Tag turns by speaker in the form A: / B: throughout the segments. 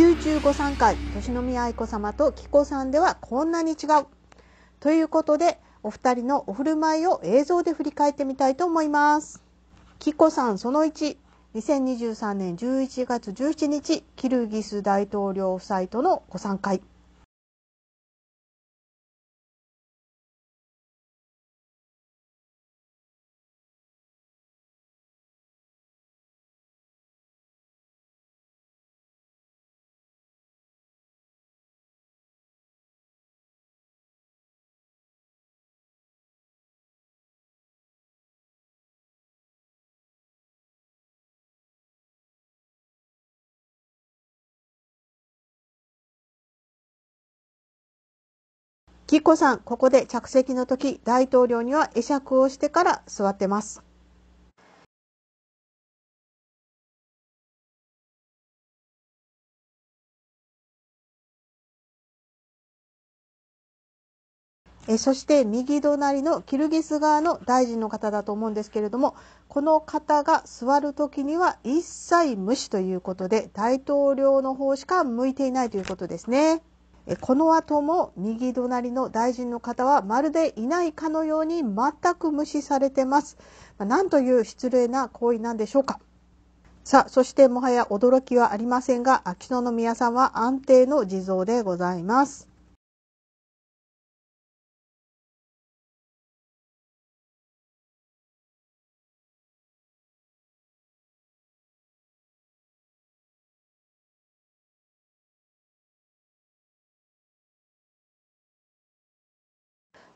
A: 953回年宮愛子さまと紀子さんではこんなに違うということでお二人のお振る舞いを映像で振り返ってみたいと思います紀子さんその一。二千二十三年十一月十七日キルギス大統領夫妻とのご参会
B: キッコさん、ここで着席の時、大統領には会釈をしてから座ってます。
A: えそして右隣のキルギス側の大臣の方だと思うんですけれどもこの方が座る時には一切無視ということで大統領の方しか向いていないということですね。この後も右隣の大臣の方はまるでいないかのように全く無視されてます。なんという失礼な行為なんでしょうか。さあ、そしてもはや驚きはありませんが、秋篠宮さんは安定の地蔵でございます。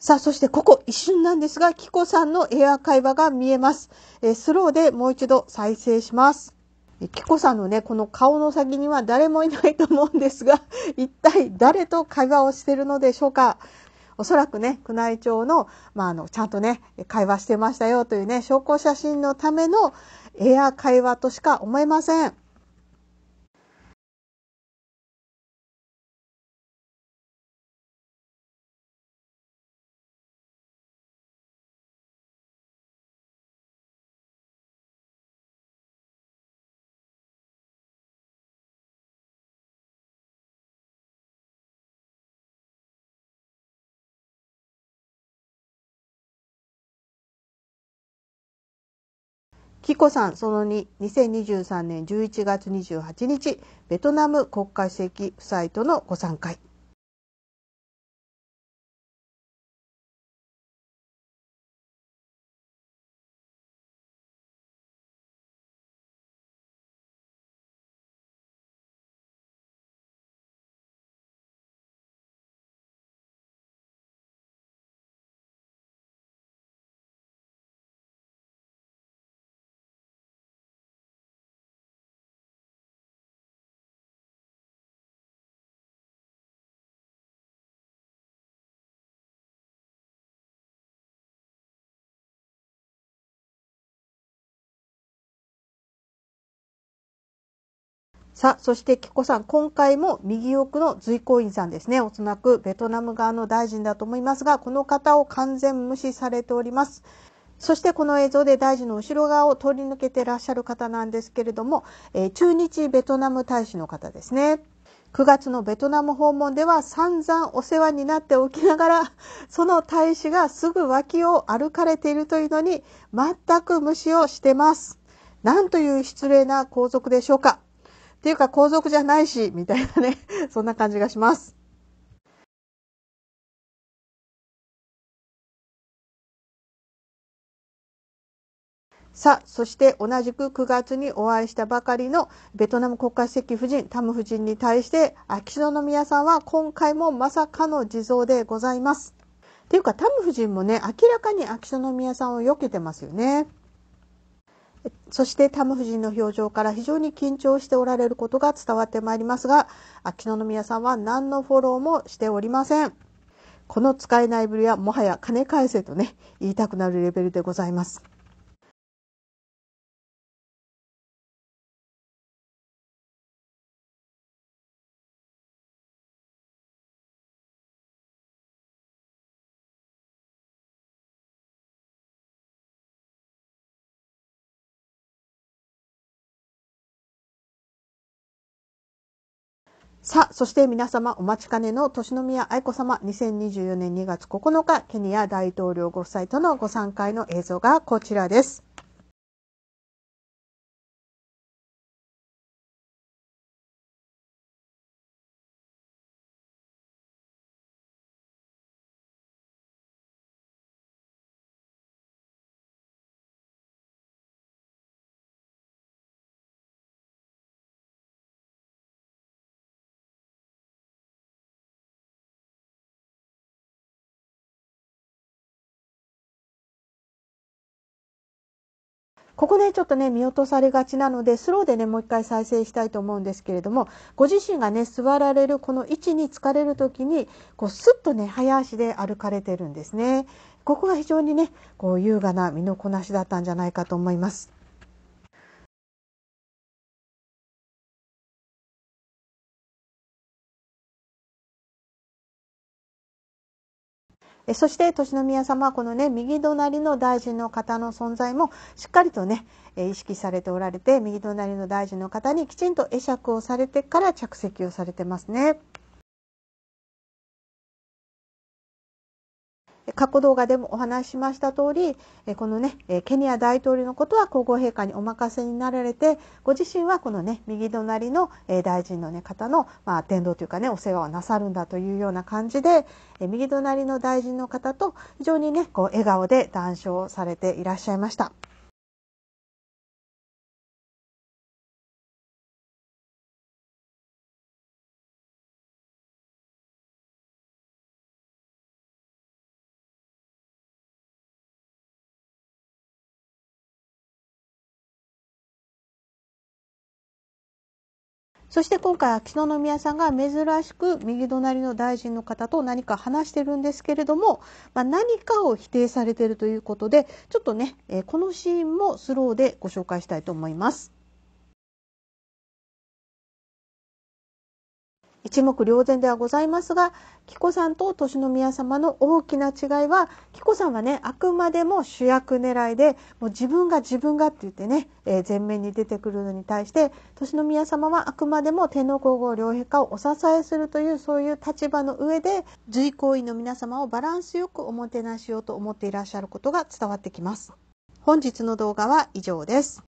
A: さあ、そしてここ一瞬なんですが、キコさんのエア会話が見えます。えスローでもう一度再生します。キコさんのね、この顔の先には誰もいないと思うんですが、一体誰と会話をしてるのでしょうか。おそらくね、宮内庁の、まあ、あの、ちゃんとね、会話してましたよというね、証拠写真のためのエア会話としか思えません。キコさんその2、2023年11月28日、ベトナム国家主席夫妻とのご参会。さあ、そして、キコさん、今回も右奥の随行員さんですね。おそらくベトナム側の大臣だと思いますが、この方を完全無視されております。そしてこの映像で大臣の後ろ側を通り抜けてらっしゃる方なんですけれども、えー、日ベトナム大使の方ですね。9月のベトナム訪問では散々お世話になっておきながら、その大使がすぐ脇を歩かれているというのに、全く無視をしてます。なんという失礼な皇族でしょうか。っていうか皇族じゃないし、みたいなね、そんな感じがします。さあ、そして同じく9月にお会いしたばかりのベトナム国家主席夫人、タム夫人に対して、秋篠宮さんは今回もまさかの地蔵でございます。っていうか、タム夫人もね、明らかに秋篠宮さんを避けてますよね。そしてタム夫人の表情から非常に緊張しておられることが伝わってまいりますが秋篠宮さんは何のフォローもしておりませんこの使えないぶりはもはや金返せとね言いたくなるレベルでございますさあ、そして皆様お待ちかねの年宮愛子様2024年2月9日ケニア大統領ご夫妻とのご参会の映像がこちらです。ここね、ちょっとね、見落とされがちなので、スローでね、もう一回再生したいと思うんですけれども、ご自身がね、座られるこの位置に疲れる時に、こう、スッとね、早足で歩かれてるんですね。ここが非常にね、こう、優雅な身のこなしだったんじゃないかと思います。そして、年宮様はこのね、右隣の大臣の方の存在もしっかりとね、意識されておられて、右隣の大臣の方にきちんと会釈をされてから着席をされてますね。過去動画でもお話ししました通り、このね、ケニア大統領のことは皇后陛下にお任せになられて、ご自身はこのね、右隣の大臣の、ね、方の、まあ、伝道というかね、お世話をなさるんだというような感じで、右隣の大臣の方と非常にね、こう笑顔で談笑されていらっしゃいました。
B: そして今回秋篠
A: 宮さんが珍しく右隣の大臣の方と何か話してるんですけれども、まあ、何かを否定されているということでちょっとね、えこのシーンもスローでご紹介したいと思います。一目瞭然ではございますが紀子さんとの宮様の大きな違いは紀子さんはねあくまでも主役狙いでもう自分が自分がって言ってね、えー、前面に出てくるのに対しての宮様はあくまでも天皇皇后両陛下をお支えするというそういう立場の上で随行医の皆様をバランスよくおもてなしようと思っていらっしゃることが伝わってきます。本日の動画は以上です。